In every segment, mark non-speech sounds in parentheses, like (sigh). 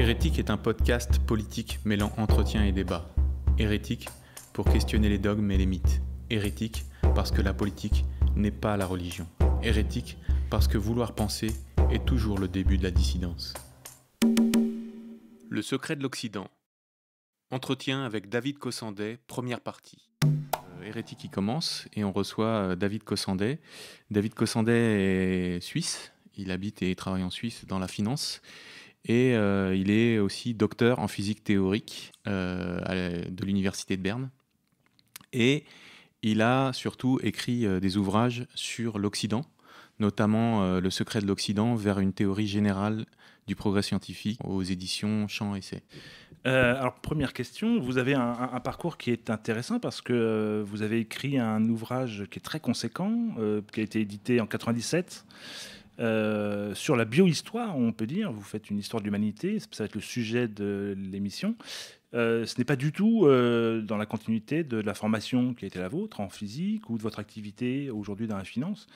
Hérétique est un podcast politique mêlant entretien et débat. Hérétique pour questionner les dogmes et les mythes. Hérétique parce que la politique n'est pas la religion. Hérétique parce que vouloir penser est toujours le début de la dissidence. Le secret de l'Occident. Entretien avec David Cossandet, première partie. Euh, Hérétique qui commence et on reçoit euh, David Cossandet. David Cossandet est suisse, il habite et travaille en Suisse dans la finance. Et euh, il est aussi docteur en physique théorique euh, de l'Université de Berne. Et il a surtout écrit euh, des ouvrages sur l'Occident, notamment Le secret de l'Occident vers une théorie générale du progrès scientifique aux éditions Champs Essai. alors, première question, vous avez un, un, parcours qui est intéressant parce que vous avez écrit un ouvrage qui est très conséquent, qui a été édité en 97 euh, sur la biohistoire, on peut dire, vous faites une histoire de l'humanité, ça va être le sujet de l'émission. Euh, ce n'est pas du tout euh, dans la continuité de la formation qui a été la vôtre en physique ou de votre activité aujourd'hui dans la finance.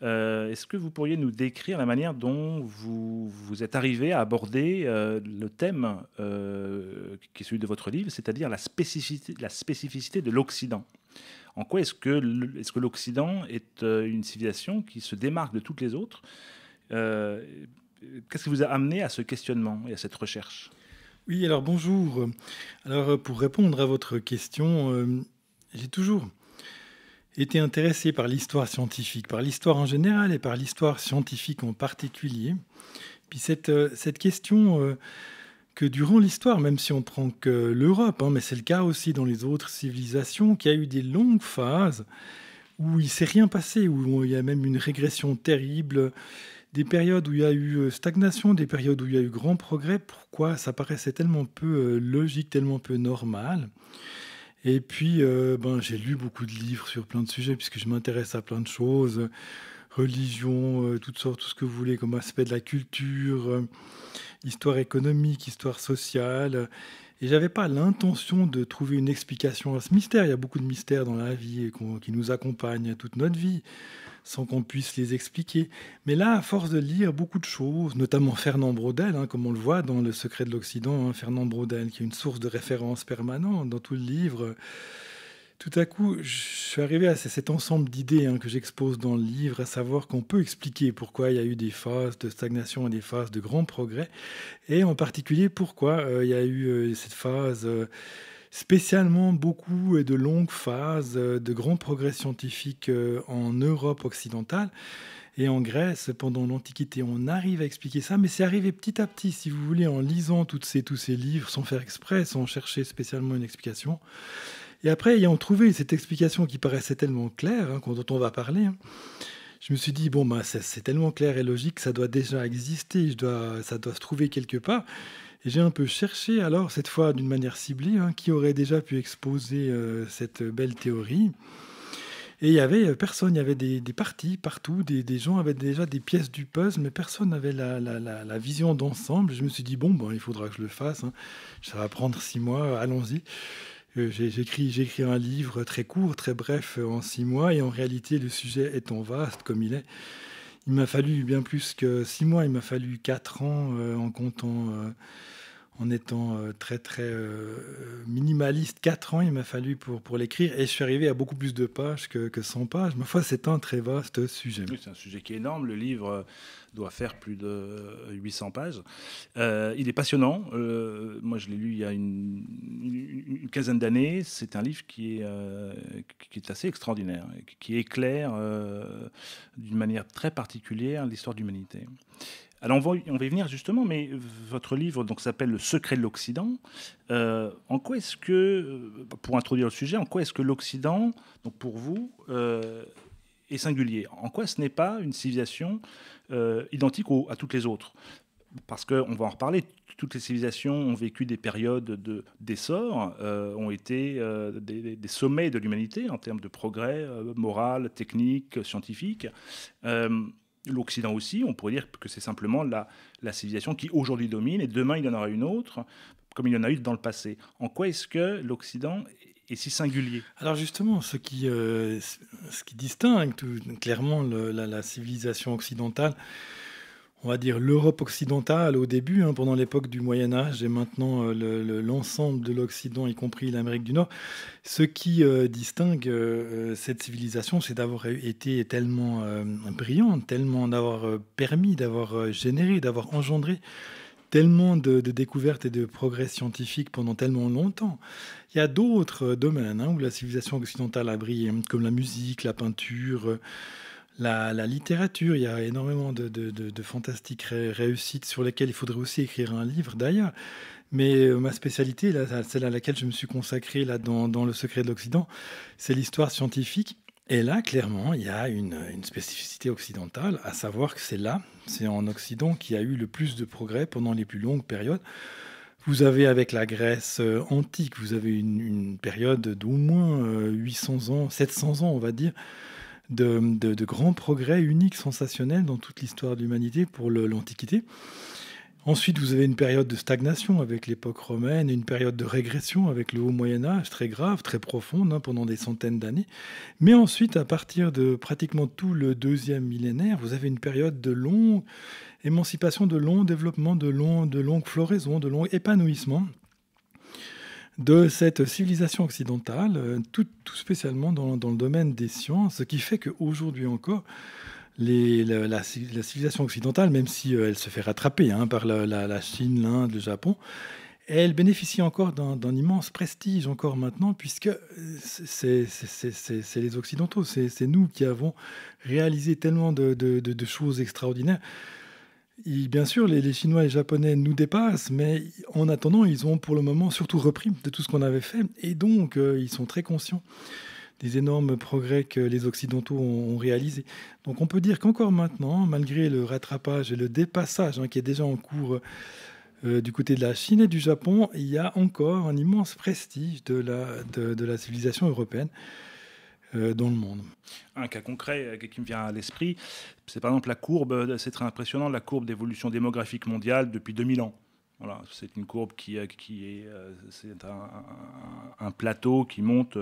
Est-ce que vous pourriez nous décrire la manière dont vous, vous êtes arrivé à aborder le thème qui est celui de votre livre, c'est-à-dire la spécificité, de l'Occident en quoi est-ce que l'Occident est une civilisation qui se démarque de toutes les autres euh, qu'est-ce qui vous a amené à ce questionnement et à cette recherche Oui, alors bonjour. Alors euh, pour répondre à votre question, euh, j'ai toujours été intéressé par l'histoire scientifique, par l'histoire en général et par l'histoire scientifique en particulier. Puis cette, cette question que durant l'histoire, même si on prend que l'Europe, hein, mais c'est le cas aussi dans les autres civilisations, qu'il y a eu des longues phases où il s'est rien passé, où il y a même une régression terrible des périodes où il y a eu euh, stagnation, des périodes où il y a eu grand progrès, pourquoi ça paraissait tellement peu euh, logique, tellement peu normal. Et puis, euh, ben, j'ai lu beaucoup de livres sur plein de sujets, puisque je m'intéresse à plein de choses, religion, toutes sortes, tout ce que vous voulez comme aspect de la culture, histoire économique, histoire sociale. Et n'avais pas l'intention de trouver une explication à ce mystère. Il y a beaucoup de mystères dans la vie qui nous accompagnent toute notre vie sans qu'on puisse les expliquer. Mais là, à force de lire beaucoup de choses, notamment Fernand Braudel, hein, comme on le voit dans Le Secret de l'Occident, hein, Fernand Braudel, qui est une source de référence permanente dans tout le livre, tout à coup, je suis arrivé à cet ensemble d'idées hein, que j'expose dans le livre, à savoir qu'on peut expliquer pourquoi il y a eu des phases de stagnation et des phases de grand progrès, et en particulier pourquoi euh, il y a eu euh, cette phase... Euh, spécialement beaucoup et de longues phases euh, de grands progrès scientifiques euh, en Europe occidentale et en Grèce pendant l'Antiquité. On arrive à expliquer ça, mais c'est arrivé petit à petit, si vous voulez, en lisant toutes ces, tous ces livres sans faire exprès, sans chercher spécialement une explication. Et après, ayant trouvé cette explication qui paraissait tellement claire, hein, dont on va parler, hein, je me suis dit, bon, bah, c'est tellement clair et logique, ça doit déjà exister, je dois, ça doit se trouver quelque part j'ai un peu cherché, alors, cette fois d'une manière ciblée, hein, qui aurait déjà pu exposer euh, cette belle théorie. Et il y avait euh, personne, il y avait des, parties partout, des, gens avaient déjà des pièces du puzzle, mais personne n'avait la, vision d'ensemble. Je me suis dit, bon, il faudra que je le fasse, hein. ça va prendre six mois, allons-y. Euh, j'écris, écrit un livre très court, très bref, en six mois, et en réalité, le sujet étant vaste comme il est, il m'a fallu bien plus que six mois, il m'a fallu quatre ans euh, en comptant, euh, en étant euh, très très minimaliste. Quatre ans, il m'a fallu pour, pour l'écrire et je suis arrivé à beaucoup plus de pages que, que 100 pages. Ma foi, c'est un très vaste sujet. c'est un sujet qui est énorme. Le livre doit faire plus de 800 pages. il est passionnant. moi, je l'ai lu il y a une une quinzaine d'années, c'est un livre qui est, euh, qui est assez extraordinaire, qui éclaire euh, d'une manière très particulière l'histoire de l'humanité. Alors on va, on va, y venir justement, mais votre livre s'appelle Le secret de l'Occident. Euh, en quoi est-ce que, pour introduire le sujet, en quoi est-ce que l'Occident, pour vous, est singulier En quoi ce n'est pas une civilisation identique à toutes les autres parce qu'on va en reparler, toutes les civilisations ont vécu des périodes d'essor, de, euh, ont été euh, des, sommets de l'humanité en termes de progrès euh, moral, technique, scientifique. L'Occident aussi, on pourrait dire que c'est simplement la, civilisation qui aujourd'hui domine et demain il y en aura une autre, comme il y en a eu dans le passé. En quoi est-ce que l'Occident est si singulier Alors justement, ce qui, ce qui distingue clairement la, civilisation occidentale, on va dire, l'Europe occidentale au début, hein, pendant l'époque du Moyen Âge, et maintenant euh, l'ensemble de l'Occident, y compris l'Amérique du Nord. Ce qui euh, distingue euh, cette civilisation, c'est d'avoir été tellement brillante, tellement d'avoir permis, d'avoir généré, d'avoir engendré tellement de, découvertes et de progrès scientifiques pendant tellement longtemps. Il y a d'autres domaines hein, où la civilisation occidentale a brillé, comme la musique, la peinture la, littérature, il y a énormément de, fantastiques réussites sur lesquelles il faudrait aussi écrire un livre d'ailleurs. Mais euh, ma spécialité, celle à laquelle je me suis consacré là, dans, Le secret de l'Occident, c'est l'histoire scientifique. Et là, clairement, il y a une, spécificité occidentale, à savoir que c'est là, c'est en Occident qu'il y a eu le plus de progrès pendant les plus longues périodes. Vous avez avec la Grèce euh, antique, vous avez une, une période d'au moins 800 euh, ans, 700 ans, on va dire, de, grands progrès uniques, sensationnels dans toute l'histoire de l'humanité pour l'Antiquité. Ensuite, vous avez une période de stagnation avec l'époque romaine, une période de régression avec le haut Moyen Âge, très grave, très profonde, hein, pendant des centaines d'années. Mais ensuite, à partir de pratiquement tout le deuxième millénaire, vous avez une période de longue émancipation, de long développement, de, long, de longue floraison, de long épanouissement de cette civilisation occidentale, euh, tout, spécialement dans, le domaine des sciences, ce qui fait qu'aujourd'hui encore, la, civilisation occidentale, même si euh, elle se fait rattraper hein, par la, Chine, l'Inde, le Japon, elle bénéficie encore d'un immense prestige encore maintenant, puisque euh, c'est les Occidentaux, c'est nous qui avons réalisé tellement de choses extraordinaires bien sûr, les, Chinois et les Japonais nous dépassent, mais en attendant, ils ont pour le moment surtout repris de tout ce qu'on avait fait, et donc euh, ils sont très conscients des énormes progrès que les Occidentaux ont, réalisés. Donc on peut dire qu'encore maintenant, malgré le rattrapage et le dépassage hein, qui est déjà en cours euh, du côté de la Chine et du Japon, il y a encore un immense prestige de la civilisation européenne. Euh, dans le monde. Un cas concret euh, qui me vient à l'esprit, c'est par exemple la courbe, c'est très impressionnant, la courbe d'évolution démographique mondiale depuis 2000 ans. Voilà, c'est une courbe qui, euh, qui est, un, plateau qui monte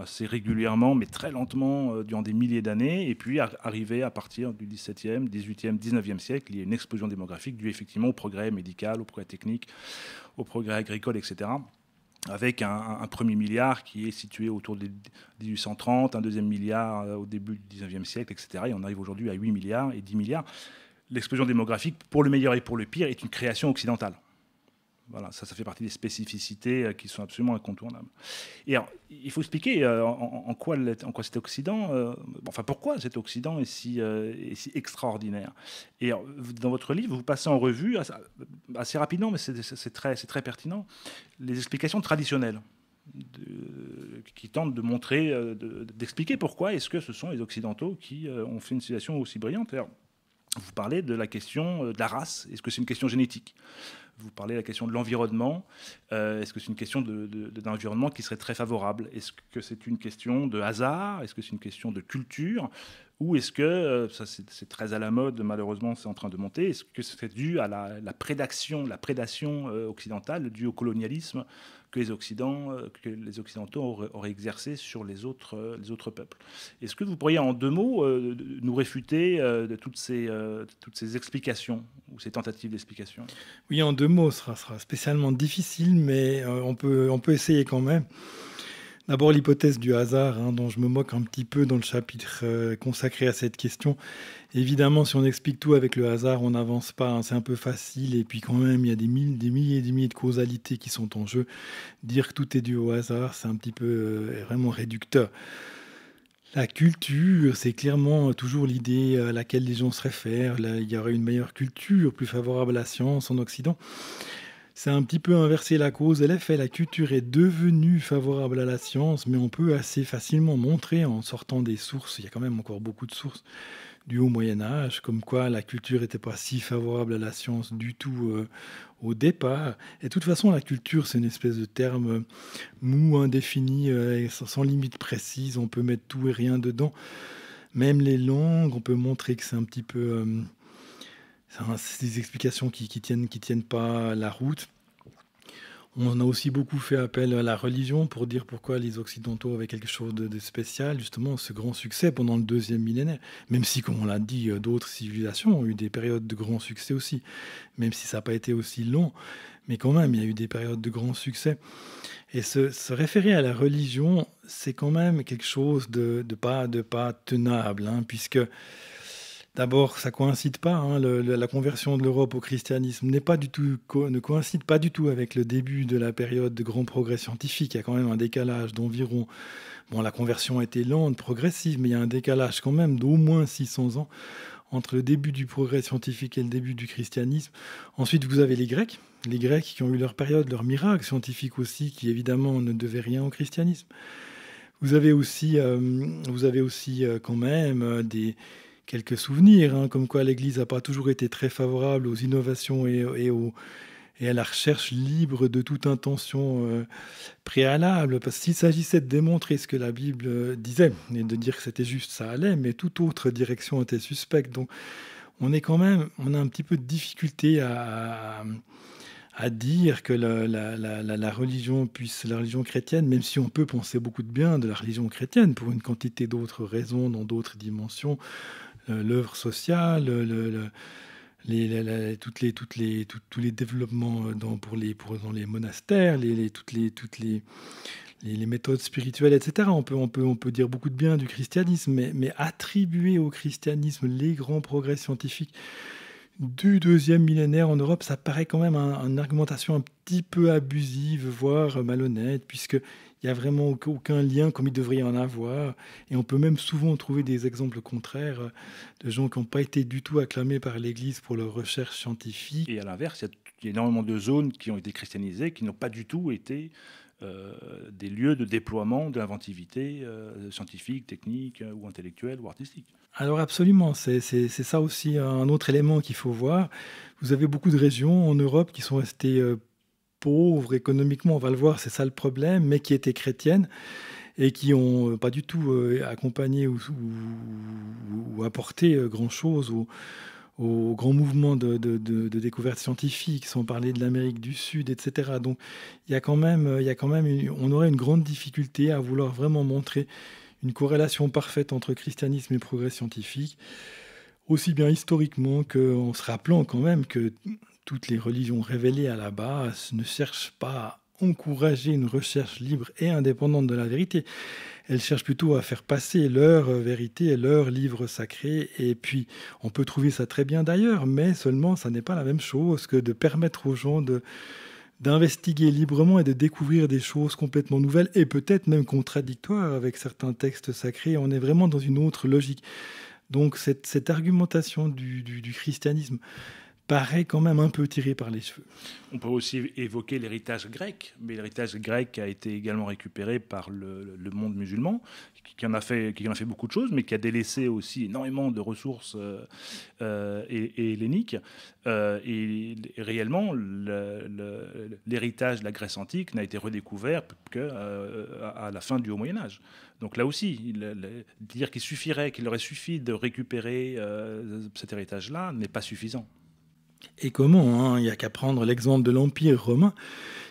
assez régulièrement, mais très lentement durant des milliers d'années. Et puis, arrivé à partir du 17e, 18e, 19e siècle, il y a une explosion démographique due effectivement au progrès médical, au progrès technique, au progrès agricole, etc avec un, premier milliard qui est situé autour des 1830, un deuxième milliard euh, au début du 19e siècle, etc. Et on arrive aujourd'hui à 8 milliards et 10 milliards. L'explosion démographique, pour le meilleur et pour le pire, est une création occidentale. Voilà, ça, ça fait partie des spécificités euh, qui sont absolument incontournables. Et alors, il faut expliquer euh, en, quoi, en quoi cet Occident, euh, enfin pourquoi cet Occident est si, est si extraordinaire. Et dans votre livre, vous passez en revue, assez, rapidement, mais c'est très, très pertinent, les explications traditionnelles. qui tentent de montrer, d'expliquer pourquoi est-ce que ce sont les Occidentaux qui ont fait une situation aussi brillante. Vous parlez de la question euh, de la race. Est-ce que c'est une question génétique Vous parlez de la question de l'environnement. Euh, est-ce que c'est une question d'environnement de, qui serait très favorable Est-ce que c'est une question de hasard Est-ce que c'est une question de culture ou est-ce que, euh, ça c'est très à la mode, malheureusement c'est en train de monter, est-ce que c'est dû à la, prédaction la prédation euh, occidentale, due au colonialisme que les, euh, que les Occidentaux auraient, exercé sur les autres, les autres peuples Est-ce que vous pourriez en deux mots nous réfuter de toutes, ces, toutes ces explications ou ces tentatives d'explication Oui, en deux mots, ce sera, sera, spécialement difficile, mais on peut, on peut essayer quand même. D'abord l'hypothèse du hasard, hein, dont je me moque un petit peu dans le chapitre euh, consacré à cette question. Évidemment, si on explique tout avec le hasard, on n'avance pas, hein. c'est un peu facile, et puis quand même, il y a des, des milliers et des milliers de causalités qui sont en jeu. Dire que tout est dû au hasard, c'est un petit peu euh, vraiment réducteur. La culture, c'est clairement toujours l'idée à laquelle les gens se réfèrent. il y aurait une meilleure culture, plus favorable à la science en Occident. C'est un petit peu inverser la cause. Et L'effet, la culture est devenue favorable à la science, mais on peut assez facilement montrer en sortant des sources, il y a quand même encore beaucoup de sources du haut Moyen Âge, comme quoi la culture n'était pas si favorable à la science du tout euh, au départ. Et de toute façon, la culture, c'est une espèce de terme euh, mou, indéfini, euh, sans limite précise, on peut mettre tout et rien dedans. Même les langues, on peut montrer que c'est un petit peu... C'est des explications qui, qui tiennent, qui tiennent pas la route. On a aussi beaucoup fait appel à la religion pour dire pourquoi les Occidentaux avaient quelque chose de, spécial, justement ce grand succès pendant le deuxième millénaire. Même si, comme on l'a dit, euh, d'autres civilisations ont eu des périodes de grand succès aussi, même si ça n'a pas été aussi long, mais quand même, il y a eu des périodes de grand succès. Et se, référer à la religion, c'est quand même quelque chose de, pas, de pas tenable, hein, puisque D'abord, ça coïncide pas. Hein, la conversion de l'Europe au christianisme n'est pas du tout ne coïncide pas du tout avec le début de la période de grand progrès scientifique. Il y a quand même un décalage d'environ. Bon, la conversion a été lente, progressive, mais il y a un décalage quand même d'au moins 600 ans entre le début du progrès scientifique et le début du christianisme. Ensuite, vous avez les Grecs, les Grecs qui ont eu leur période, leur miracle scientifique aussi, qui évidemment ne devait rien au christianisme. Vous avez aussi, euh, vous avez aussi euh, quand même euh, des, quelques souvenirs, hein, comme quoi l'Église n'a pas toujours été très favorable aux innovations et, et, et, à la recherche libre de toute intention euh, préalable. Parce qu'il s'agissait de démontrer ce que la Bible euh, disait, et de dire que c'était juste, ça allait, mais toute autre direction était suspecte. Donc on est quand même, on a un petit peu de difficulté à, dire que la, religion puisse, la religion chrétienne, même si on peut penser beaucoup de bien de la religion chrétienne pour une quantité d'autres raisons dans d'autres dimensions, euh, l'œuvre sociale, le, les, toutes les, toutes les, tous les développements euh, dans, pour les, dans les monastères, les, toutes, les, toutes les, les, méthodes spirituelles, etc. On peut, on, peut, on peut dire beaucoup de bien du christianisme, mais, attribuer au christianisme les grands progrès scientifiques du deuxième millénaire en Europe, ça paraît quand même une argumentation un petit peu abusive, voire malhonnête, puisque il n'y a vraiment aucun lien comme il devrait y en avoir. Et on peut même souvent trouver des exemples contraires euh, de gens qui n'ont pas été du tout acclamés par l'Église pour leurs recherches scientifiques. Et à l'inverse, il y, a énormément de zones qui ont été christianisées, qui n'ont pas du tout été euh, des lieux de déploiement de l'inventivité euh, scientifique, technique ou intellectuelle ou artistique. Alors absolument, c'est ça aussi un autre élément qu'il faut voir. Vous avez beaucoup de régions en Europe qui sont restées pauvres économiquement, on va le voir, c'est ça le problème, mais qui étaient chrétiennes et qui ont euh, pas du tout euh, accompagné ou, apporté euh, grand-chose au, grands grand mouvement de, découverte scientifique, sans parler de l'Amérique du Sud, etc. Donc il y a quand même, il y a quand même on aurait une grande difficulté à vouloir vraiment montrer une corrélation parfaite entre christianisme et progrès scientifique aussi bien historiquement qu'en se rappelant quand même que toutes les religions révélées à la base ne cherchent pas à encourager une recherche libre et indépendante de la vérité. Elles cherchent plutôt à faire passer leur vérité et leur livre sacré. Et puis, on peut trouver ça très bien d'ailleurs, mais seulement ça n'est pas la même chose que de permettre aux gens de, d'investiguer librement et de découvrir des choses complètement nouvelles et peut-être même contradictoires avec certains textes sacrés. On est vraiment dans une autre logique. Donc cette, argumentation du christianisme paraît quand même un peu tiré par les cheveux. On peut aussi évoquer l'héritage grec, mais l'héritage grec a été également récupéré par le, monde musulman, qui en, a fait, beaucoup de choses, mais qui a délaissé aussi énormément de ressources euh, euh et, et, euh, réellement, l'héritage de la Grèce antique n'a été redécouvert qu'à euh, la fin du Haut Moyen Âge. Donc là aussi, dire qu'il suffirait, qu'il aurait suffi de récupérer cet héritage-là n'est pas suffisant. Et comment hein, Il n'y a qu'à prendre l'exemple de l'Empire romain,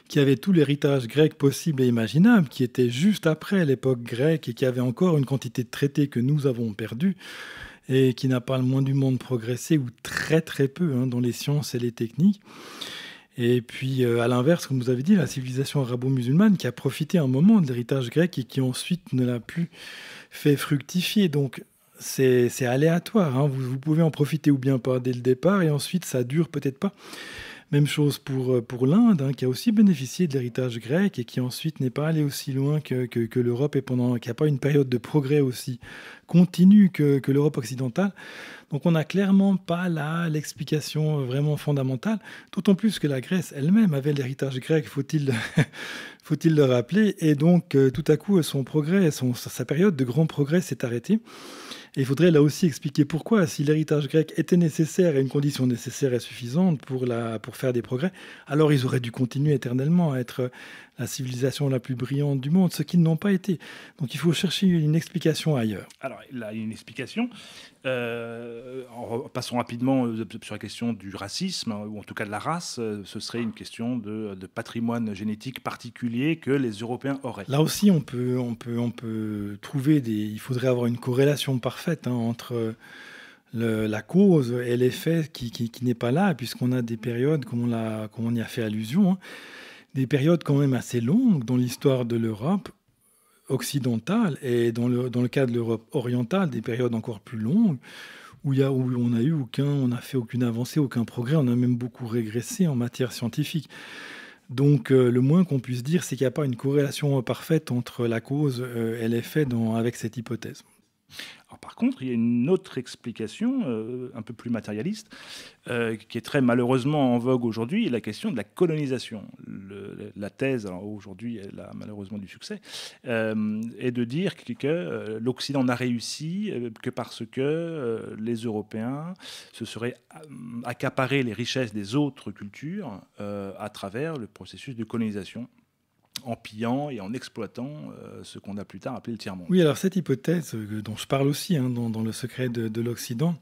qui avait tout l'héritage grec possible et imaginable, qui était juste après l'époque grecque et qui avait encore une quantité de traités que nous avons perdus, et qui n'a pas le moins du monde progressé, ou très très peu, hein, dans les sciences et les techniques. Et puis, euh, à l'inverse, comme vous avez dit, la civilisation arabo-musulmane qui a profité un moment de l'héritage grec et qui ensuite ne l'a plus fait fructifier. Donc, c'est aléatoire. Hein. Vous, pouvez en profiter ou bien pas dès le départ, et ensuite ça dure peut-être pas. Même chose pour, euh, pour l'Inde, hein, qui a aussi bénéficié de l'héritage grec et qui ensuite n'est pas allé aussi loin que, l'Europe et pendant, qui n'a pas une période de progrès aussi continue que, l'Europe occidentale. Donc on n'a clairement pas là l'explication euh, vraiment fondamentale, d'autant plus que la Grèce elle-même avait l'héritage grec, faut-il (laughs) faut le rappeler, et donc euh, tout à coup son progrès, sa période de grand progrès s'est arrêtée il faudrait là aussi expliquer pourquoi, si l'héritage grec était nécessaire et une condition nécessaire et suffisante pour, la, pour faire des progrès, alors ils auraient dû continuer éternellement à être la civilisation la plus brillante du monde, ce qu'ils n'ont pas été. Donc il faut chercher une explication ailleurs. Alors là, il y a une explication. Euh, passons rapidement euh, sur la question du racisme, hein, ou en tout cas de la race. Euh, ce serait une question de, patrimoine génétique particulier que les Européens auraient. Là aussi, on peut, on peut, on peut trouver des... Il faudrait avoir une corrélation parfaite hein, entre... la cause et l'effet qui, qui, n'est pas là, puisqu'on a des périodes, comme on, on y a fait allusion, hein des périodes quand même assez longues dans l'histoire de l'Europe occidentale et dans le, dans le cas de l'Europe orientale, des périodes encore plus longues où, où on n'a eu aucun, on fait aucune avancée, aucun progrès, on a même beaucoup régressé en matière scientifique. Donc euh, le moins qu'on puisse dire, c'est qu'il n'y a pas une corrélation parfaite entre la cause euh, et l'effet avec cette hypothèse par contre, il y a une autre explication, euh, un peu plus matérialiste, euh, qui est très malheureusement en vogue aujourd'hui, la question de la colonisation. la thèse, aujourd'hui, elle a malheureusement du succès, euh, est de dire que, que l'Occident n'a réussi que parce que les Européens se seraient accaparés les richesses des autres cultures à travers le processus de colonisation en pillant et en exploitant euh, ce qu'on a plus tard appelé le tiers-monde. Oui, alors cette hypothèse euh, dont je parle aussi hein, dans, le secret de, l'Occident,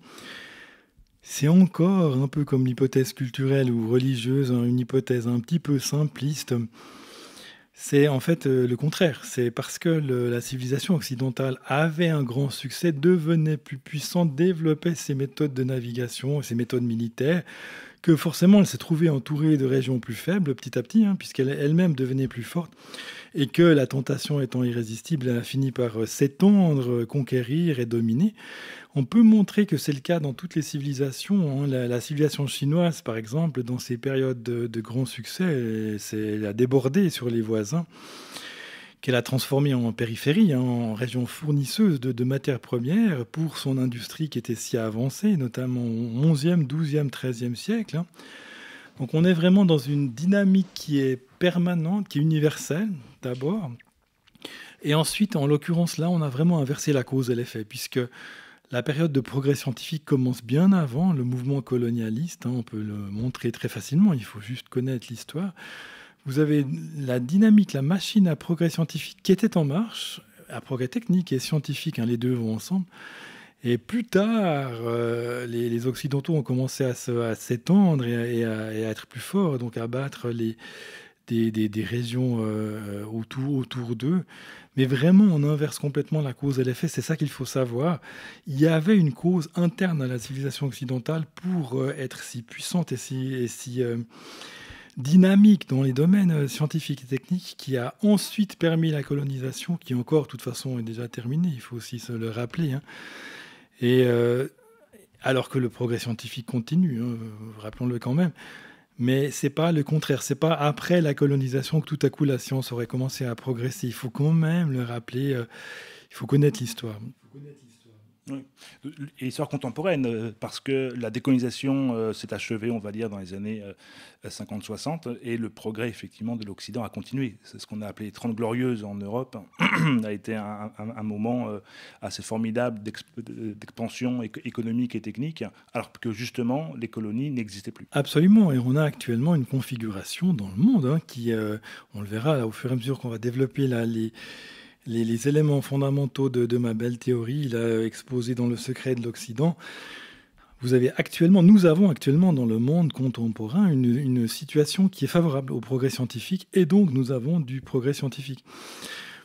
c'est encore un peu comme l'hypothèse culturelle ou religieuse, hein, une hypothèse un petit peu simpliste. C'est en fait euh, le contraire. C'est parce que la civilisation occidentale avait un grand succès, devenait plus puissante, développait ses méthodes de navigation, ses méthodes militaires, que forcément elle s'est trouvée entourée de régions plus faibles petit à petit, hein, puisqu'elle elle-même devenait plus forte, et que la tentation étant irrésistible, elle a fini par euh, s'étendre, euh, conquérir et dominer. On peut montrer que c'est le cas dans toutes les civilisations. Hein. La, civilisation chinoise, par exemple, dans ses périodes de, grand succès, c'est elle a débordé sur les voisins qu'elle a transformé en périphérie, hein, en région fournisseuse de, matières premières pour son industrie qui était si avancée, notamment au 11e, 12e, 13e siècle. Hein. Donc on est vraiment dans une dynamique qui est permanente, qui est universelle d'abord. Et ensuite, en l'occurrence là, on a vraiment inversé la cause et l'effet, puisque la période de progrès scientifique commence bien avant le mouvement colonialiste, hein. on peut le montrer très facilement, il faut juste connaître l'histoire vous avez la dynamique, la machine à progrès scientifique qui était en marche, à progrès technique et scientifique, hein, les deux vont ensemble. Et plus tard, euh, les, Occidentaux ont commencé à s'étendre et, à être plus forts, donc à battre les, des, régions euh, autour, autour d'eux. Mais vraiment, on inverse complètement la cause et l'effet, c'est ça qu'il faut savoir. Il y avait une cause interne à la civilisation occidentale pour euh, être si puissante et si... Et si dynamique dans les domaines euh, scientifiques et techniques qui a ensuite permis la colonisation, qui encore, de toute façon, est déjà terminée, il faut aussi se le rappeler. Hein. Et euh, alors que le progrès scientifique continue, hein, rappelons-le quand même. Mais c'est pas le contraire, c'est pas après la colonisation que tout à coup la science aurait commencé à progresser. Il faut quand même le rappeler, euh, il faut connaître l'histoire. Oui. Et l'histoire contemporaine, euh, parce que la décolonisation euh, s'est achevée, on va dire, dans les années 50-60, euh, et le progrès, effectivement, de l'Occident a continué. C'est ce qu'on a appelé les Trente Glorieuses en Europe, hein, (clears throat) a été un, moment assez formidable d'expansion économique et technique, alors que justement, les colonies n'existaient plus. Absolument, et on a actuellement une configuration dans le monde hein, qui, on le verra au fur et à mesure qu'on va développer les les, éléments fondamentaux de, ma belle théorie. Il a exposé dans Le secret de l'Occident. Vous avez actuellement, nous avons actuellement dans le monde contemporain une, situation qui est favorable au progrès scientifique et donc nous avons du progrès scientifique.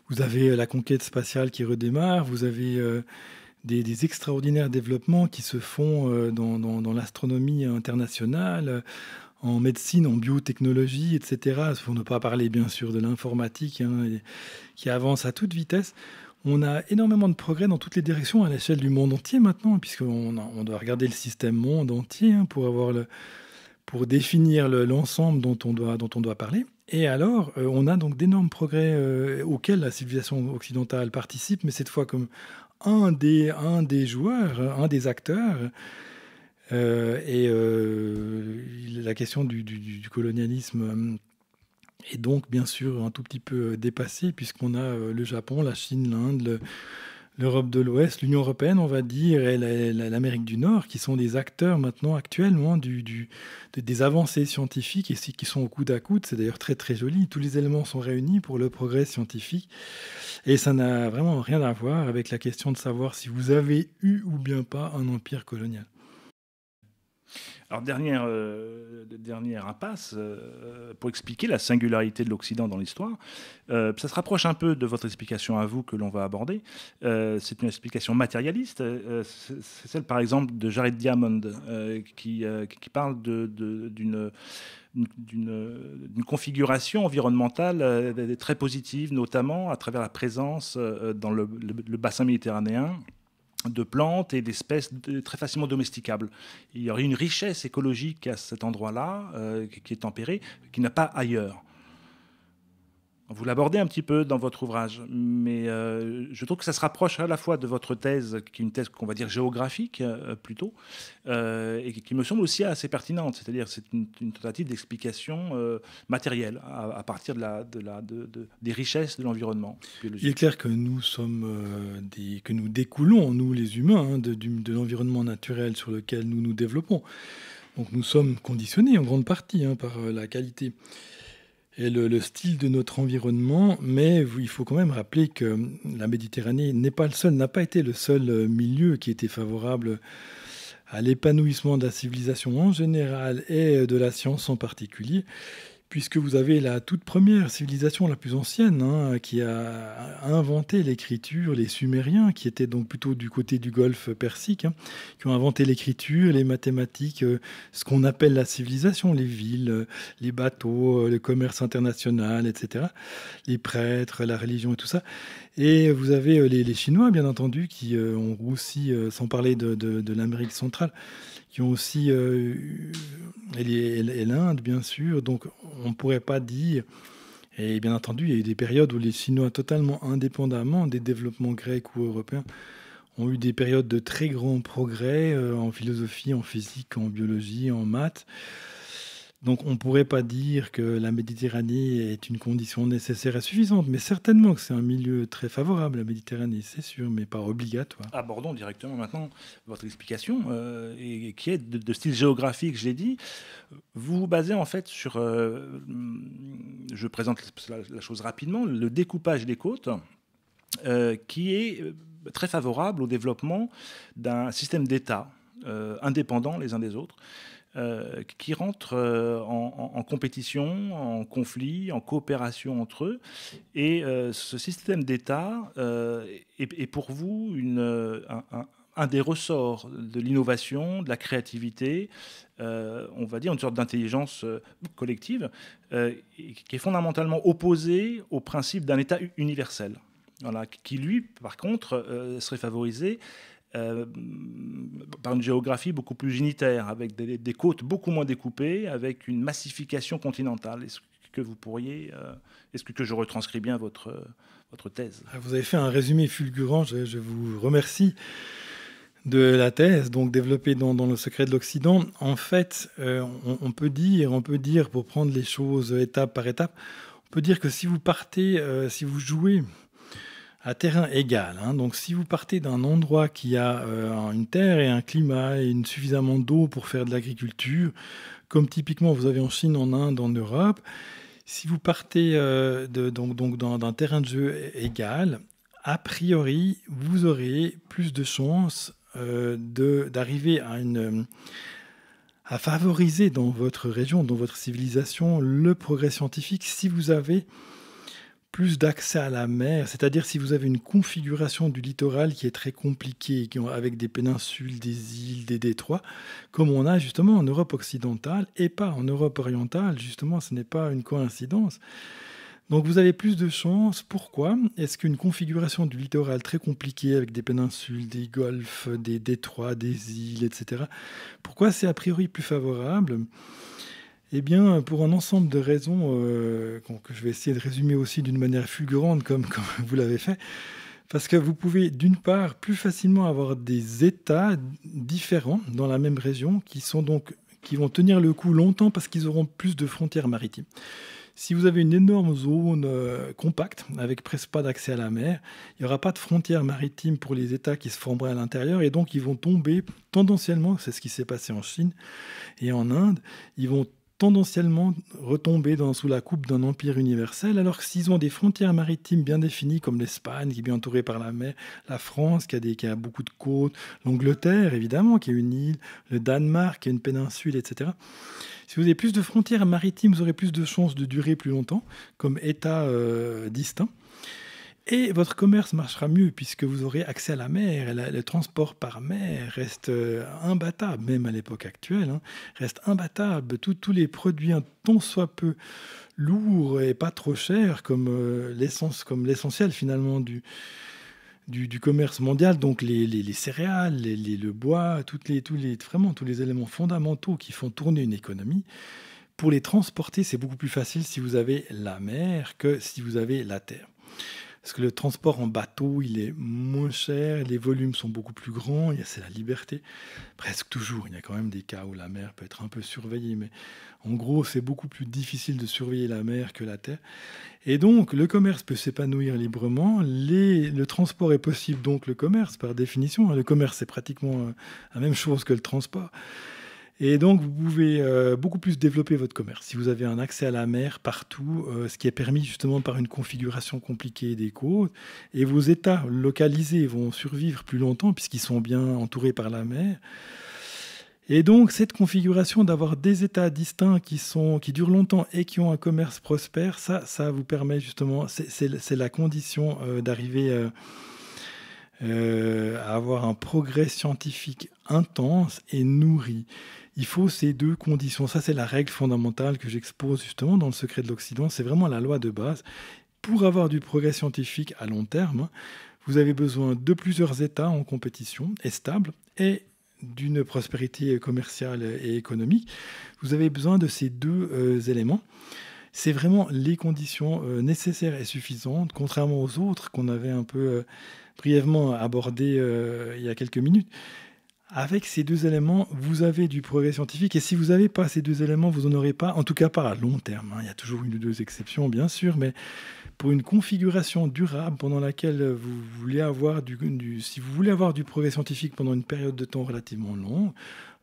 Vous avez euh, la conquête spatiale qui redémarre, vous avez euh, des, extraordinaires développements qui se font euh, dans l'astronomie internationale en médecine, en biotechnologie, etc. Pour ne pas parler bien sûr de l'informatique hein, qui avance à toute vitesse. On a énormément de progrès dans toutes les directions à l'échelle du monde entier maintenant, puisqu'on on doit regarder le système monde entier hein, pour, avoir le, pour définir l'ensemble dont, on doit, dont on doit parler. Et alors, euh, on a donc d'énormes progrès euh, auxquels la civilisation occidentale participe, mais cette fois comme un des, un des joueurs, un des acteurs. Euh, et euh, la question du, colonialisme euh, est donc bien sûr un tout petit peu dépassée, puisqu'on a le Japon, la Chine, l'Inde, l'Europe de l'Ouest, l'Union européenne, on va dire, et l'Amérique du Nord, qui sont des acteurs maintenant actuellement du, des avancées scientifiques et qui sont au coude à coude. C'est d'ailleurs très très joli. Tous les éléments sont réunis pour le progrès scientifique. Et ça n'a vraiment rien à voir avec la question de savoir si vous avez eu ou bien pas un empire colonial. Alors, dernière, euh, dernière impasse, euh, euh, pour expliquer la singularité de l'Occident dans l'histoire, ça se rapproche un peu de votre explication à vous que l'on va aborder. c'est une explication matérialiste. c'est celle, par exemple, de Jared Diamond, qui, parle d'une... De, d'une configuration environnementale très positive, notamment à travers la présence dans le bassin méditerranéen de plantes et d'espèces très facilement domesticables. Il y aurait une richesse écologique à cet endroit-là, euh, qui est tempéré, qui n'a pas ailleurs. Vous l'abordez un petit peu dans votre ouvrage, mais euh, je trouve que ça se rapproche à la fois de votre thèse, qui est une thèse qu'on va dire géographique euh, plutôt, euh, et qui me semble aussi assez pertinente. C'est-à-dire c'est une, tentative d'explication matérielle à, partir de la, des richesses de l'environnement. Il est clair que nous sommes des, que nous découlons nous les humains hein, de l'environnement naturel sur lequel nous nous développons. Donc nous sommes conditionnés en grande partie hein, par la qualité et le, style de notre environnement, mais il faut quand même rappeler que la Méditerranée n'est pas le seul, n'a pas été le seul euh, milieu qui était favorable à l'épanouissement de la civilisation en général et euh, de la science en particulier puisque vous avez la toute première civilisation la plus ancienne hein, qui a inventé l'écriture, les Sumériens, qui étaient donc plutôt du côté du golfe persique, hein, qui ont inventé l'écriture, les mathématiques, euh, ce qu'on appelle la civilisation, les villes, euh, les bateaux, euh, le commerce international, etc., les prêtres, la religion et tout ça. Et vous avez euh, les, Chinois, bien entendu, qui euh, ont aussi, euh, sans parler de, l'Amérique centrale, qui ont aussi, et, l'Inde, bien sûr. Donc on ne pourrait pas dire, et bien entendu, il y a eu des périodes où les Chinois, totalement indépendamment des développements grecs ou européens, ont eu des périodes de très grands progrès en philosophie, en physique, en biologie, en maths. Donc on ne pourrait pas dire que la Méditerranée est une condition nécessaire et suffisante, mais certainement que c'est un milieu très favorable, la Méditerranée, c'est sûr, mais pas obligatoire. Abordons directement maintenant votre explication, euh, qui est de, style géographique, je l'ai dit. Vous vous basez en fait sur, euh, je présente la, chose rapidement, le découpage des côtes, euh, qui est très favorable au développement d'un système d'État indépendant les uns des autres. Euh, qui rentrent euh, en, compétition, en conflit, en coopération entre eux. Et euh, ce système d'État est, pour vous une, un, des ressorts de l'innovation, de la créativité, on va dire une sorte d'intelligence collective, qui est fondamentalement opposée au principe d'un État universel. qui lui, par contre, serait favorisé euh, par une géographie beaucoup plus unitaire, avec des, côtes beaucoup moins découpées, avec une massification continentale. Est-ce que vous pourriez, euh, est-ce que, je retranscris bien votre, votre thèse ah, Vous avez fait un résumé fulgurant, je, vous remercie de la thèse, donc développée dans, dans le secret de l'Occident. En fait, euh, on, peut dire, on peut dire, pour prendre les choses étape par étape, on peut dire que si vous partez, si vous jouez à terrain égal. Hein. Donc si vous partez d'un endroit qui a euh, une terre et un climat et une, suffisamment d'eau pour faire de l'agriculture, comme typiquement vous avez en Chine, en Inde, en Europe, si vous partez euh, donc, donc d'un terrain de jeu égal, a priori, vous aurez plus de chances euh, d'arriver à favoriser dans votre région, dans votre civilisation, le progrès scientifique si vous avez plus d'accès à la mer, c'est-à-dire si vous avez une configuration du littoral qui est très compliquée, avec des péninsules, des îles, des détroits, comme on a justement en Europe occidentale et pas en Europe orientale, justement, ce n'est pas une coïncidence. Donc vous avez plus de chances. Pourquoi Est-ce qu'une configuration du littoral très compliquée avec des péninsules, des golfs, des détroits, des îles, etc., pourquoi c'est a priori plus favorable eh bien, pour un ensemble de raisons euh, que je vais essayer de résumer aussi d'une manière fulgurante, (laughs) comme, vous l'avez fait, parce que vous pouvez d'une part plus facilement avoir des états différents dans la même région qui sont donc qui vont tenir le coup longtemps parce qu'ils auront plus de frontières maritimes. Si vous avez une énorme zone euh, compacte avec presque pas d'accès à la mer, il n'y aura pas de frontières maritimes pour les États qui se formeraient à l'intérieur et donc ils vont tomber tendanciellement, c'est ce qui s'est passé en Chine et en Inde, ils vont tendanciellement retomber sous la coupe d'un empire universel, alors que s'ils ont des frontières maritimes bien définies, comme l'Espagne, qui est bien entourée par la mer, la France, qui a, beaucoup de côtes, l'Angleterre, évidemment, qui est une île, le Danemark, qui est une péninsule, etc. Si vous avez plus de frontières maritimes, vous aurez plus de chances de durer plus longtemps, comme État euh, distinct. Et votre commerce marchera mieux puisque vous aurez accès à la mer et le transport par mer reste euh, imbattable, même à l'époque actuelle, hein, reste imbattable. tous les produits un hein, tant soit peu lourds et pas trop chers comme euh, l'essentiel finalement du, commerce mondial, donc les, céréales, le bois, vraiment tous les éléments fondamentaux qui font tourner une économie. Pour les transporter, c'est beaucoup plus facile si vous avez la mer que si vous avez la terre. Parce que le transport en bateau, il est moins cher, les volumes sont beaucoup plus grands, c'est la liberté. Presque toujours, il y a quand même des cas où la mer peut être un peu surveillée, mais en gros, c'est beaucoup plus difficile de surveiller la mer que la terre. Et donc, le commerce peut s'épanouir librement, le transport est possible, donc le commerce, par définition. Hein. Le commerce, c'est pratiquement euh, la même chose que le transport. Et donc, vous pouvez euh, beaucoup plus développer votre commerce. Si vous avez un accès à la mer partout, euh, ce qui est permis justement par une configuration compliquée des côtes, et vos États localisés vont survivre plus longtemps puisqu'ils sont bien entourés par la mer. Et donc, cette configuration d'avoir des États distincts qui, sont, qui durent longtemps et qui ont un commerce prospère, ça, ça vous permet justement, c'est la condition euh, d'arriver euh, à avoir un progrès scientifique intense et nourri. Il faut ces deux conditions. Ça, c'est la règle fondamentale que j'expose justement dans le secret de l'Occident. C'est vraiment la loi de base. Pour avoir du progrès scientifique à long terme, vous avez besoin de plusieurs États en compétition et stables et d'une prospérité commerciale et économique. Vous avez besoin de ces deux euh, éléments c'est vraiment les conditions euh, nécessaires et suffisantes, contrairement aux autres qu'on avait un peu brièvement abordé euh, il y a quelques minutes. Avec ces deux éléments, vous avez du progrès scientifique. Et si vous n'avez pas ces deux éléments, vous n'en aurez pas, en tout cas pas à long terme. Hein. Il y a toujours une ou deux exceptions, bien sûr, mais pour une configuration durable pendant laquelle vous voulez avoir du, si vous voulez avoir du progrès scientifique pendant une période de temps relativement longue,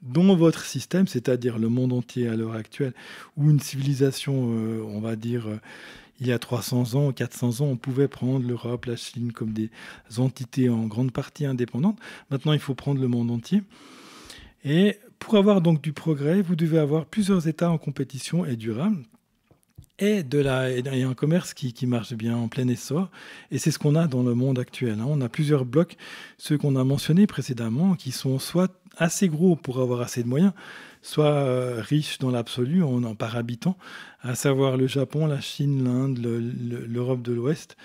dont votre système, c'est-à-dire le monde entier à l'heure actuelle, ou une civilisation, euh, on va dire, euh, il y a 300 ans, 400 ans, on pouvait prendre l'Europe, la Chine comme des entités en grande partie indépendantes. Maintenant, il faut prendre le monde entier. Et pour avoir donc du progrès, vous devez avoir plusieurs États en compétition et durable. et, de la, et un commerce qui, qui, marche bien en plein essor. Et c'est ce qu'on a dans le monde actuel. Hein. On a plusieurs blocs, ceux qu'on a mentionnés précédemment, qui sont soit assez gros pour avoir assez de moyens, soit euh, riche dans l'absolu en, en, par habitant, à savoir le Japon, la Chine, l'Inde, l'Europe de l'Ouest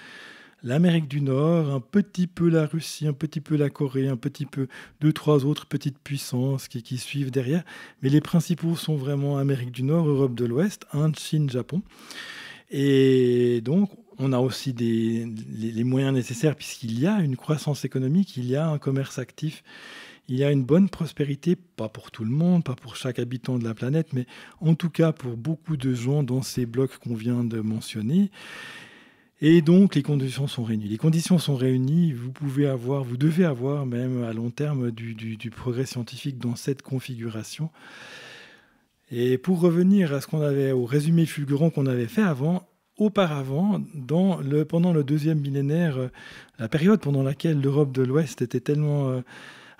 l'Amérique du Nord, un petit peu la Russie, un petit peu la Corée, un petit peu deux, trois autres petites puissances qui, suivent derrière. Mais les principaux sont vraiment Amérique du Nord, Europe de l'Ouest, Inde, Chine, Japon. Et donc, on a aussi des, les moyens nécessaires puisqu'il y a une croissance économique, il y a un commerce actif, il y a une bonne prospérité, pas pour tout le monde, pas pour chaque habitant de la planète, mais en tout cas pour beaucoup de gens dans ces blocs qu'on vient de mentionner. Et donc les conditions sont réunies. Les conditions sont réunies, vous pouvez avoir, vous devez avoir même à long terme du, progrès scientifique dans cette configuration. Et pour revenir à ce qu'on avait, au résumé fulgurant qu'on avait fait avant, auparavant, pendant le deuxième millénaire, euh, la période pendant laquelle l'Europe de l'Ouest était tellement euh,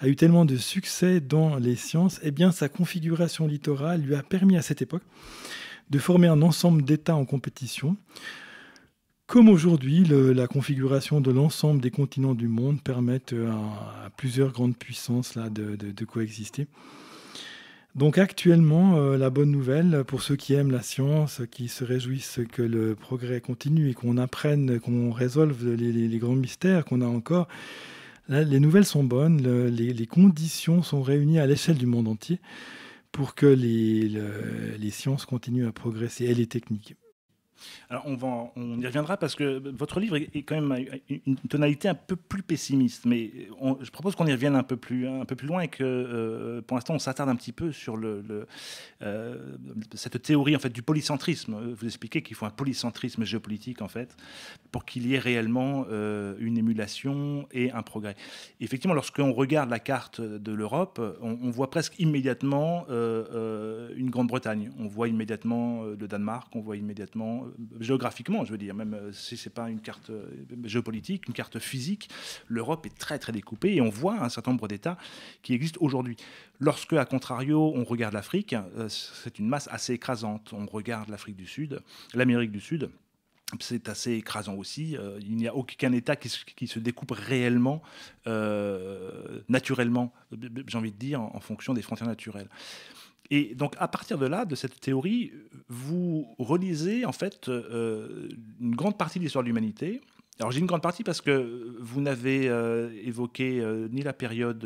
a eu tellement de succès dans les sciences, eh bien sa configuration littorale lui a permis à cette époque de former un ensemble d'États en compétition. Comme aujourd'hui, la configuration de l'ensemble des continents du monde permet euh, à, plusieurs grandes puissances là, de, coexister. Donc actuellement, euh, la bonne nouvelle pour ceux qui aiment la science, qui se réjouissent que le progrès continue et qu'on apprenne, qu'on résolve les, grands mystères qu'on a encore, les nouvelles sont bonnes, les, conditions sont réunies à l'échelle du monde entier pour que les sciences continuent à progresser et les techniques. Alors on, y reviendra parce que votre livre est quand même une tonalité un peu plus pessimiste, mais je propose qu'on y revienne un peu plus, loin et que euh, pour l'instant on s'attarde un petit peu sur euh, cette théorie du polycentrisme. Vous expliquez qu'il faut un polycentrisme géopolitique en fait pour qu'il y ait réellement euh, une émulation et un progrès. effectivement, lorsqu'on regarde la carte de l'Europe, on, voit presque immédiatement une Grande-Bretagne, on voit immédiatement le Danemark, on voit immédiatement euh, géographiquement, je veux dire, même euh, si ce n'est pas une carte euh, géopolitique, une carte physique, l'Europe est très très découpée et on voit un certain nombre d'États qui existent aujourd'hui. Lorsque, à contrario, on regarde l'Afrique, c'est une masse assez écrasante. On regarde l'Afrique du Sud, l'Amérique du Sud c'est assez écrasant aussi. il n'y a aucun État qui se, découpe réellement, naturellement, j'ai envie de dire, en fonction des frontières naturelles. Et donc, à partir de là, de cette théorie, vous relisez en fait euh, une grande partie de l'histoire de l'humanité, alors j'ai une grande partie parce que euh, vous n'avez euh, évoqué euh, ni la période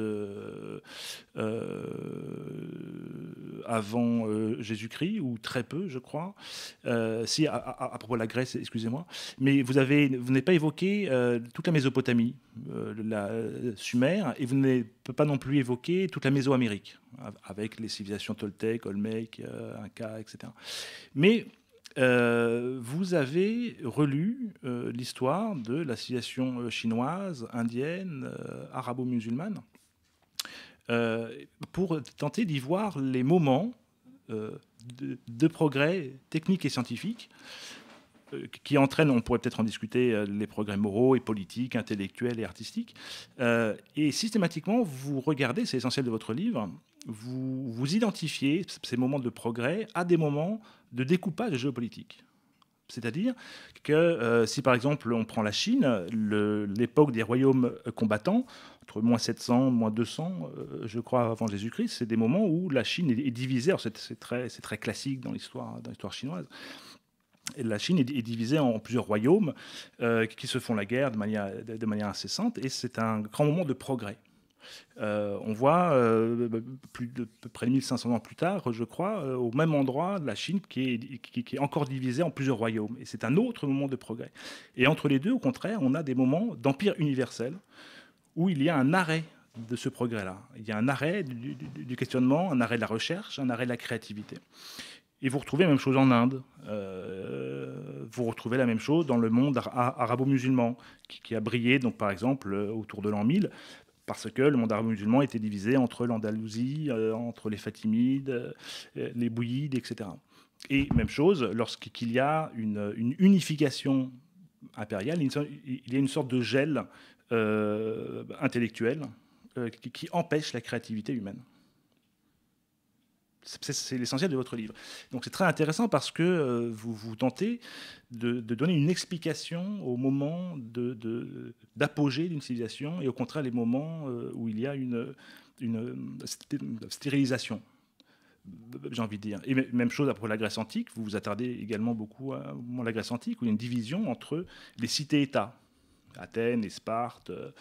avant Jésus-Christ, ou très peu, je crois. si, à, propos de la Grèce, excusez-moi. Mais vous n'avez vous pas évoqué toute la Mésopotamie, la Sumère, et vous ne pas non plus évoquer toute la Méso-Amérique, avec les civilisations toltèques, olmec, Inca, etc. Mais euh, vous avez relu euh, l'histoire de la situation euh, chinoise, indienne, arabo-musulmane, pour tenter d'y voir les moments de, progrès techniques et scientifiques, qui entraînent, on pourrait peut-être en discuter, les progrès moraux et politiques, intellectuels et artistiques. et systématiquement, vous regardez, c'est essentiel de votre livre, vous, vous identifiez ces moments de progrès à des moments de découpage géopolitique. C'est-à-dire que euh, si par exemple on prend la Chine, l'époque des royaumes combattants, entre moins 700, moins 200, euh, je crois, avant Jésus-Christ, c'est des moments où la Chine est, divisée. C'est très, très, classique dans l'histoire chinoise. la Chine est, divisée en plusieurs royaumes euh, qui se font la guerre de manière incessante et c'est un grand moment de progrès. Euh, on voit, euh, plus de peu près 1500 ans plus tard, je crois, euh, au même endroit de la Chine qui est, encore divisée en plusieurs royaumes. Et c'est un autre moment de progrès. Et entre les deux, au contraire, on a des moments d'empire universel où il y a un arrêt de ce progrès-là. Il y a un arrêt du, questionnement, un arrêt de la recherche, un arrêt de la créativité. Et vous retrouvez la même chose en Inde. vous retrouvez la même chose dans le monde arabo-musulman, qui, a brillé, donc par exemple, autour de l'an 1000, parce que le monde arabe musulman était divisé entre l'Andalousie, euh, entre les Fatimides, euh, euh, les Bouillides, etc. Et même chose, lorsqu'il y a une, unification impériale, il y a une sorte de gel intellectuel qui, empêche la créativité humaine c'est l'essentiel de votre livre. Donc c'est très intéressant parce que euh, vous, vous tentez de, donner une explication au moment d'apogée d'une civilisation et au contraire les moments euh, où il y a une, stérilisation. J'ai envie de dire. Et même chose après la Grèce antique, vous vous attardez également beaucoup à, à la Grèce antique, où il y a une division entre les cités-États, Athènes et Sparte, euh,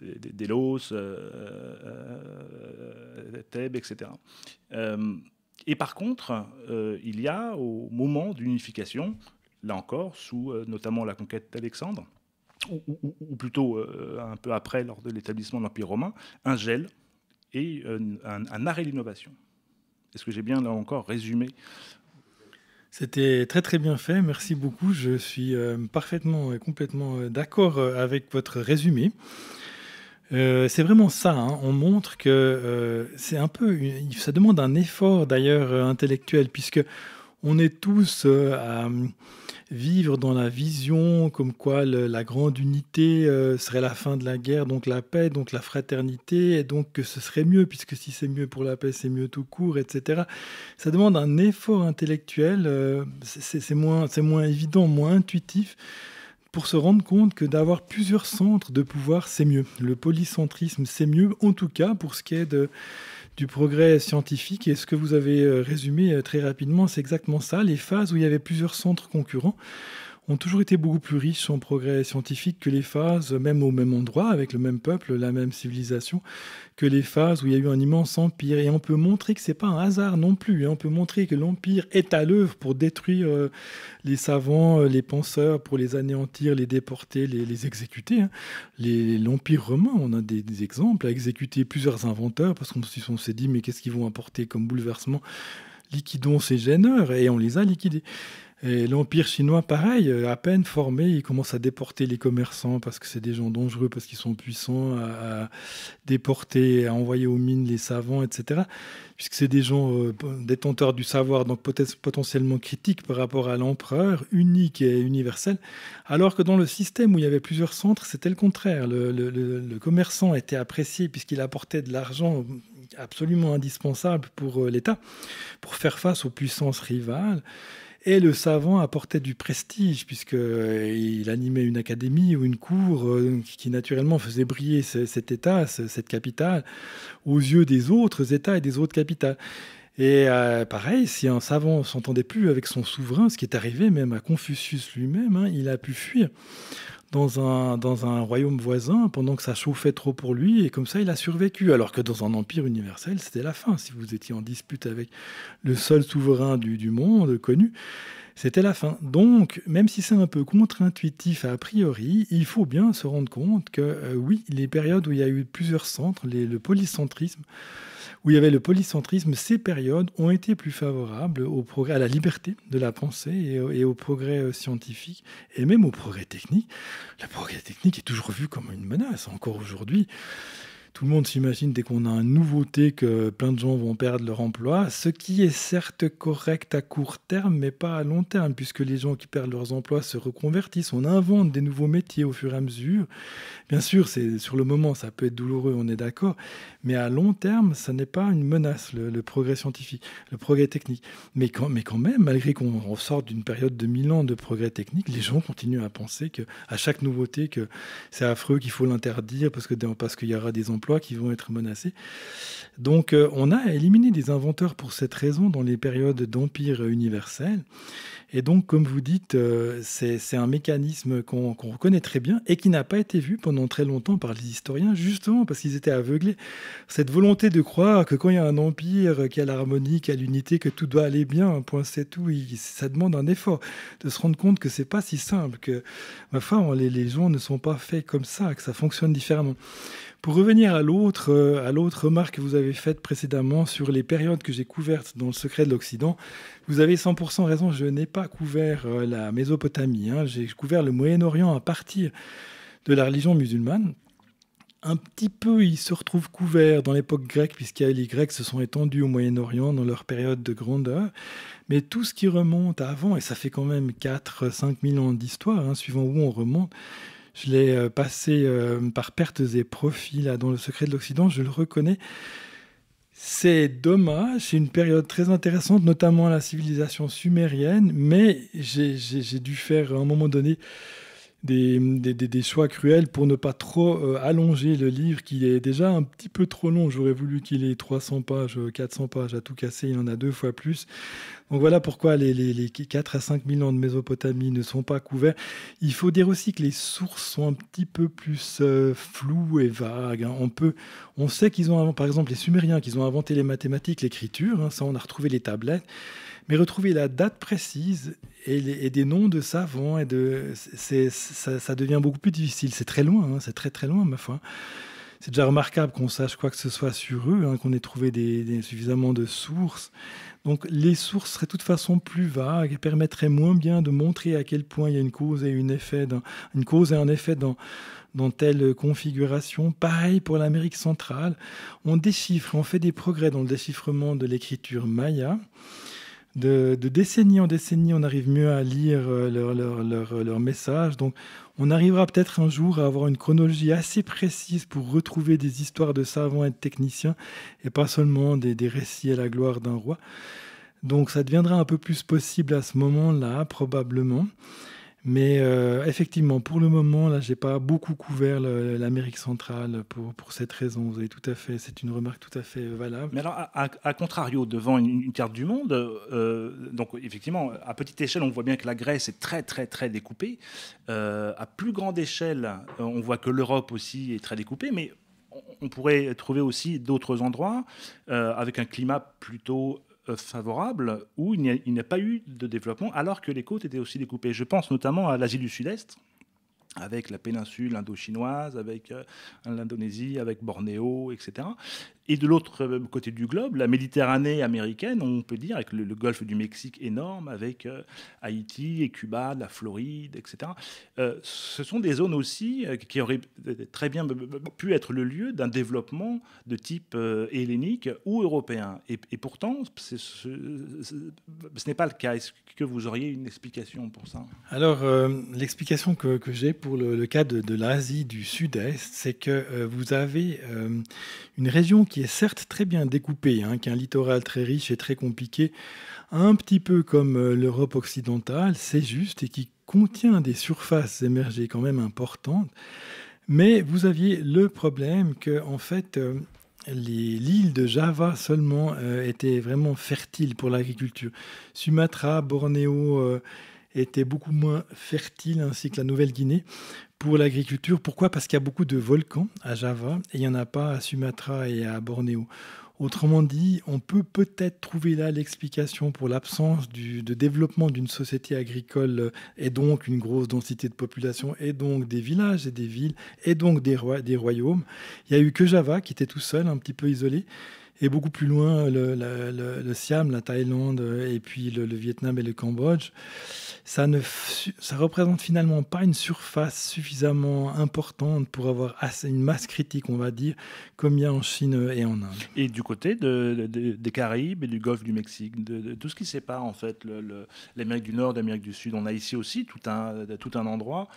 Delos, euh, euh, euh, Thèbes, etc. et par contre, il y a au moment d'unification, là encore, sous notamment la conquête d'Alexandre, ou, plutôt un peu après, lors de l'établissement de l'Empire romain, un gel et un, arrêt d'innovation. Est-ce que j'ai bien, là encore, résumé c'était très très bien fait, merci beaucoup. Je suis parfaitement et complètement d'accord avec votre résumé. Euh, c'est vraiment ça. Hein. On montre que euh, c'est un peu. Ça demande un effort d'ailleurs euh, intellectuel, puisque on est tous à hum, vivre dans la vision comme quoi la grande unité serait la fin de la guerre, donc la paix, donc la fraternité, et donc que ce serait mieux, puisque si c'est mieux pour la paix, c'est mieux tout court, etc. Ça demande un effort intellectuel. c'est moins, moins évident, moins intuitif pour se rendre compte que d'avoir plusieurs centres de pouvoir, c'est mieux. Le polycentrisme, c'est mieux, en tout cas pour ce qui est du progrès scientifique. Et ce que vous avez euh, résumé euh, très rapidement, c'est exactement ça, les phases où il y avait plusieurs centres concurrents ont toujours été beaucoup plus riches en progrès scientifique que les phases, même au même endroit, avec le même peuple, la même civilisation, que les phases où il y a eu un immense empire. Et on peut montrer que ce n'est pas un hasard non plus. Hein. On peut montrer que l'empire est à l'œuvre pour détruire euh, les savants, euh, les penseurs, pour les anéantir, les déporter, les, exécuter. Hein. L'empire romain, on a des, des, exemples, a exécuté plusieurs inventeurs parce qu'on s'est dit mais qu'est-ce qu'ils vont apporter comme bouleversement Liquidons ces gêneurs et on les a liquidés. Et l'Empire chinois, pareil, euh, à peine formé, il commence à déporter les commerçants parce que c'est des gens dangereux, parce qu'ils sont puissants, à, déporter, à envoyer aux mines les savants, etc. Puisque c'est des gens euh, détenteurs du savoir, donc potentiellement critiques par rapport à l'empereur, unique et universel. Alors que dans le système où il y avait plusieurs centres, c'était le contraire. le commerçant était apprécié puisqu'il apportait de l'argent absolument indispensable pour euh, l'État, pour faire face aux puissances rivales. Et le savant apportait du prestige, puisqu'il euh, animait une académie ou une cour euh, qui naturellement faisait briller cet État, cette capitale, aux yeux des autres États et des autres capitales. Et euh, pareil, si un savant s'entendait plus avec son souverain, ce qui est arrivé même à Confucius lui-même, hein, il a pu fuir dans un, dans un royaume voisin pendant que ça chauffait trop pour lui, et comme ça il a survécu, alors que dans un empire universel, c'était la fin si vous étiez en dispute avec le seul souverain du, du monde connu. C'était la fin. Donc, même si c'est un peu contre-intuitif a priori, il faut bien se rendre compte que euh, oui, les périodes où il y a eu plusieurs centres, le polycentrisme, où il y avait le polycentrisme, ces périodes ont été plus favorables à la liberté de la pensée et, et au progrès euh, scientifique et même au progrès technique. Le progrès technique est toujours vu comme une menace, encore aujourd'hui. Tout le monde s'imagine dès qu'on a une nouveauté que plein de gens vont perdre leur emploi, ce qui est certes correct à court terme, mais pas à long terme, puisque les gens qui perdent leurs emplois se reconvertissent, on invente des nouveaux métiers au fur et à mesure. Bien sûr, c'est sur le moment, ça peut être douloureux, on est d'accord, mais à long terme, ça n'est pas une menace, le, progrès scientifique, le progrès technique. Mais quand, mais quand même, malgré qu'on sorte d'une période de mille ans de progrès technique, les gens continuent à penser que à chaque nouveauté, que c'est affreux, qu'il faut l'interdire, parce parce qu'il y aura des emplois emplois qui vont être menacés. Donc euh, on a éliminé des inventeurs pour cette raison dans les périodes d'empire universel. Et donc, comme vous dites, euh, c'est un mécanisme qu'on reconnaît très bien et qui n'a pas été vu pendant très longtemps par les historiens, justement parce qu'ils étaient aveuglés. Cette volonté de croire que quand il y a un empire, qu'il y a l'harmonie, qu'il y a l'unité, que tout doit aller bien, point c'est tout, ça demande un effort de se rendre compte que c'est pas si simple, que enfin, les, les gens ne sont pas faits comme ça, que ça fonctionne différemment. Pour revenir à l'autre, euh, à remarque que vous avez faite précédemment sur les périodes que j'ai couvertes dans le secret de l'Occident, vous avez 100% raison. Je n'ai pas couvert euh, la Mésopotamie. Hein. j'ai couvert le Moyen-Orient à partir de la religion musulmane un petit peu, il se retrouve couvert dans l'époque grecque, puisque les Grecs se sont étendus au Moyen-Orient dans leur période de grandeur. Mais tout ce qui remonte avant, et ça fait quand même 4-5 000 ans d'histoire, hein, suivant où on remonte, je l'ai euh, passé euh, par pertes et profits, dans Le secret de l'Occident, je le reconnais. C'est dommage, c'est une période très intéressante, notamment la civilisation sumérienne, mais j'ai dû faire à un moment donné des, des, choix cruels pour ne pas trop euh, allonger le livre qui est déjà un petit peu trop long. J'aurais voulu qu'il ait 300 pages, 400 euh, pages à tout casser, il en a deux fois plus. Donc voilà pourquoi les, les, 4 à 5 000 ans de Mésopotamie ne sont pas couverts. Il faut dire aussi que les sources sont un petit peu plus euh, floues et vagues. Hein. On, peut, on sait qu'ils ont, par exemple, les Sumériens, qu'ils ont inventé les mathématiques, l'écriture, hein. ça on a retrouvé les tablettes. Mais retrouver la date précise et, des noms de savants, et de, ça, devient beaucoup plus difficile. C'est très loin, hein, c'est très très loin, ma foi c'est déjà remarquable qu'on sache quoi que ce soit sur eux, hein, qu'on ait trouvé suffisamment de sources. Donc les sources seraient de toute façon plus vagues et permettraient moins bien de montrer à quel point il y a une cause et, une effet dans, une cause et un effet dans, dans telle configuration. Pareil pour l'Amérique centrale. On déchiffre, on fait des progrès dans le déchiffrement de l'écriture maya de, décennie en décennie, on arrive mieux à lire leurs leur, euh, messages. Donc, on arrivera peut-être un jour à avoir une chronologie assez précise pour retrouver des histoires de savants et de techniciens, et pas seulement des récits à la gloire d'un roi. Donc, ça deviendra un peu plus possible à ce moment-là, probablement. Mais euh, effectivement, pour le moment, là, j'ai pas beaucoup couvert l'Amérique centrale pour, pour, cette raison. Vous avez tout à fait, c'est une remarque tout à fait valable. Mais alors, à, contrario, devant une, carte du monde, euh, donc effectivement, à petite échelle, on voit bien que la Grèce est très, très, très découpée. Euh, à plus grande échelle, on voit que l'Europe aussi est très découpée, mais on pourrait trouver aussi d'autres endroits avec un climat plutôt euh, favorable où il n'y a, a, pas eu de développement alors que les côtes étaient aussi découpées. Je pense notamment à l'Asie du Sud-Est, avec la péninsule indochinoise, avec euh, l'Indonésie, avec Bornéo, etc. Et de l'autre euh, côté du globe, la Méditerranée américaine, on peut dire, avec le, golfe du Mexique énorme, avec euh, Haïti et Cuba, la Floride, etc. ce sont des zones aussi qui auraient très bien pu être le lieu d'un développement de type hellénique ou européen. Et, pourtant, ce, ce n'est pas le cas. Est-ce que vous auriez une explication pour ça Alors, l'explication que, que j'ai pour pour le, cas de, l'Asie du Sud-Est, c'est que euh, vous avez euh, une région qui est certes très bien découpée, hein, qui a un littoral très riche et très compliqué, un petit peu comme euh, l'Europe occidentale, c'est juste, et qui contient des surfaces émergées quand même importantes. Mais vous aviez le problème que, en fait, l'île de Java seulement était vraiment fertile pour l'agriculture. Sumatra, Bornéo était beaucoup moins fertile, ainsi que la Nouvelle-Guinée, pour l'agriculture. Pourquoi Parce qu'il y a beaucoup de volcans à Java et il n'y en a pas à Sumatra et à Bornéo. Autrement dit, on peut peut-être trouver là l'explication pour l'absence de développement d'une société agricole et donc une grosse densité de population et donc des villages et des villes et donc des, des royaumes. Il n'y a eu que Java qui était tout seul, un petit peu isolé et beaucoup plus loin le, Siam, la Thaïlande euh, et puis le, Vietnam et le Cambodge. Ça ne ça représente finalement pas une surface suffisamment importante pour avoir assez, une masse critique, on va dire, comme il y a en Chine et en Inde. Et du côté des Caraïbes et du Golfe du Mexique, de, tout ce qui sépare en fait l'Amérique du Nord d'Amérique du Sud, on a ici aussi tout un, tout un endroit,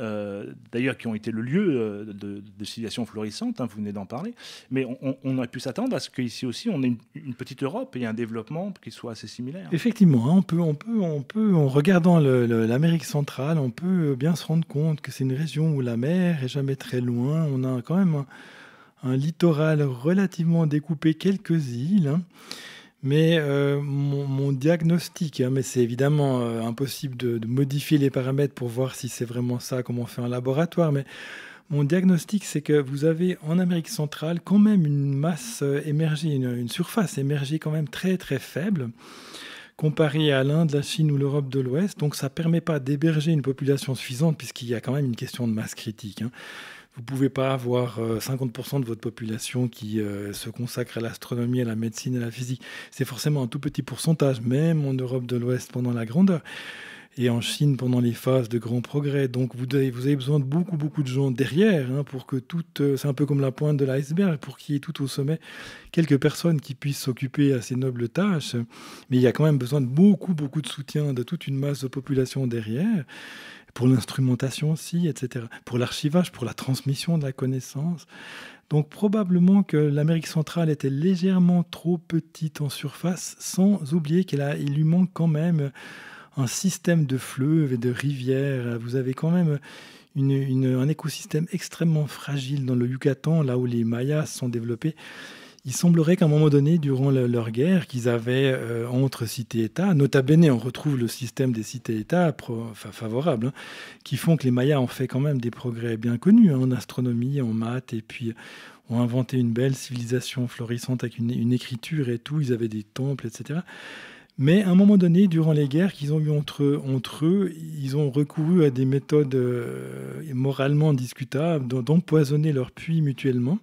euh, d'ailleurs qui ont été le lieu euh, de, de civilisations florissantes, hein, vous venez d'en parler, mais on, aurait pu s'attendre à ce qu'il ici aussi, on est une, petite Europe et un développement qui soit assez similaire. Effectivement, hein, on peut, on peut, on peut, en regardant l'Amérique centrale, on peut euh, bien se rendre compte que c'est une région où la mer est jamais très loin. On a quand même un, littoral relativement découpé, quelques îles. Hein. Mais euh, mon, diagnostic, hein, mais c'est évidemment euh, impossible de, modifier les paramètres pour voir si c'est vraiment ça, comme on fait en laboratoire, mais mon diagnostic, c'est que vous avez en Amérique centrale quand même une masse euh, émergée, une, surface émergée quand même très très faible comparée à l'Inde, la Chine ou l'Europe de l'Ouest. Donc ça ne permet pas d'héberger une population suffisante puisqu'il y a quand même une question de masse critique. Hein. Vous ne pouvez pas avoir 50% euh, de votre population qui euh, se consacre à l'astronomie, à la médecine, à la physique. C'est forcément un tout petit pourcentage, même en Europe de l'Ouest pendant la grandeur et en Chine pendant les phases de grands progrès. Donc vous avez, besoin de beaucoup, beaucoup de gens derrière hein, pour que tout, euh, c'est un peu comme la pointe de l'iceberg, pour qu'il y ait tout au sommet quelques personnes qui puissent s'occuper à ces nobles tâches. Mais il y a quand même besoin de beaucoup, beaucoup de soutien de toute une masse de population derrière, pour l'instrumentation aussi, etc., pour l'archivage, pour la transmission de la connaissance. Donc probablement que l'Amérique centrale était légèrement trop petite en surface, sans oublier qu'il lui manque quand même un système de fleuves et de rivières. Vous avez quand même un écosystème extrêmement fragile dans le Yucatan, là où les Mayas sont développés. Il semblerait qu'à un moment donné, durant leur guerre, qu'ils avaient euh, entre cités-États, nota bene, on retrouve le système des cités-États enfin, favorables, hein, qui font que les Mayas ont fait quand même des progrès bien connus hein, en astronomie, en maths, et puis euh, ont inventé une belle civilisation florissante avec une, une écriture et tout, ils avaient des temples, etc. Mais à un moment donné, durant les guerres qu'ils ont eues entre eux, ils ont recouru à des méthodes euh, moralement discutables, d'empoisonner leurs puits mutuellement.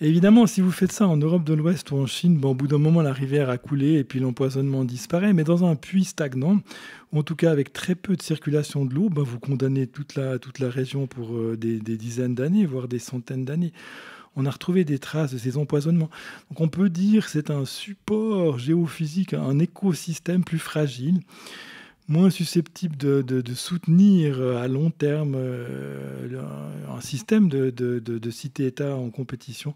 évidemment, si vous faites ça en Europe de l'Ouest ou en Chine, bon, au bout d'un moment, la rivière a coulé et puis l'empoisonnement disparaît. Mais dans un puits stagnant, en tout cas avec très peu de circulation de l'eau, ben, vous condamnez toute la, toute la région pour euh, des dizaines d'années, voire des centaines d'années on a retrouvé des traces de ces empoisonnements. Donc on peut dire que c'est un support géophysique, un écosystème plus fragile moins susceptible de, soutenir euh, à long terme euh, un système de, cité-État en compétition.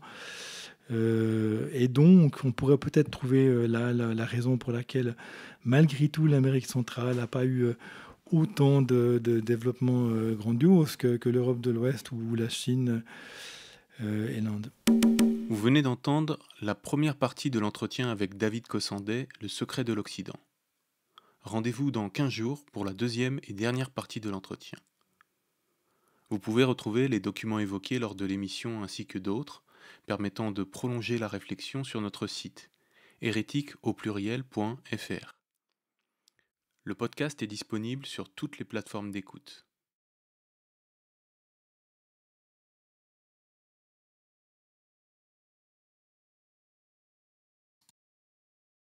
Euh, et donc, on pourrait peut-être trouver la, raison pour laquelle, malgré tout, l'Amérique centrale n'a pas eu autant de, développement grandiose que, que l'Europe de l'Ouest ou la Chine. Euh, Vous venez d'entendre la première partie de l'entretien avec David Cossandet, Le secret de l'Occident. Rendez-vous dans 15 jours pour la deuxième et dernière partie de l'entretien. Vous pouvez retrouver les documents évoqués lors de l'émission ainsi que d'autres, permettant de prolonger la réflexion sur notre site hérétique au pluriel.fr. Le podcast est disponible sur toutes les plateformes d'écoute.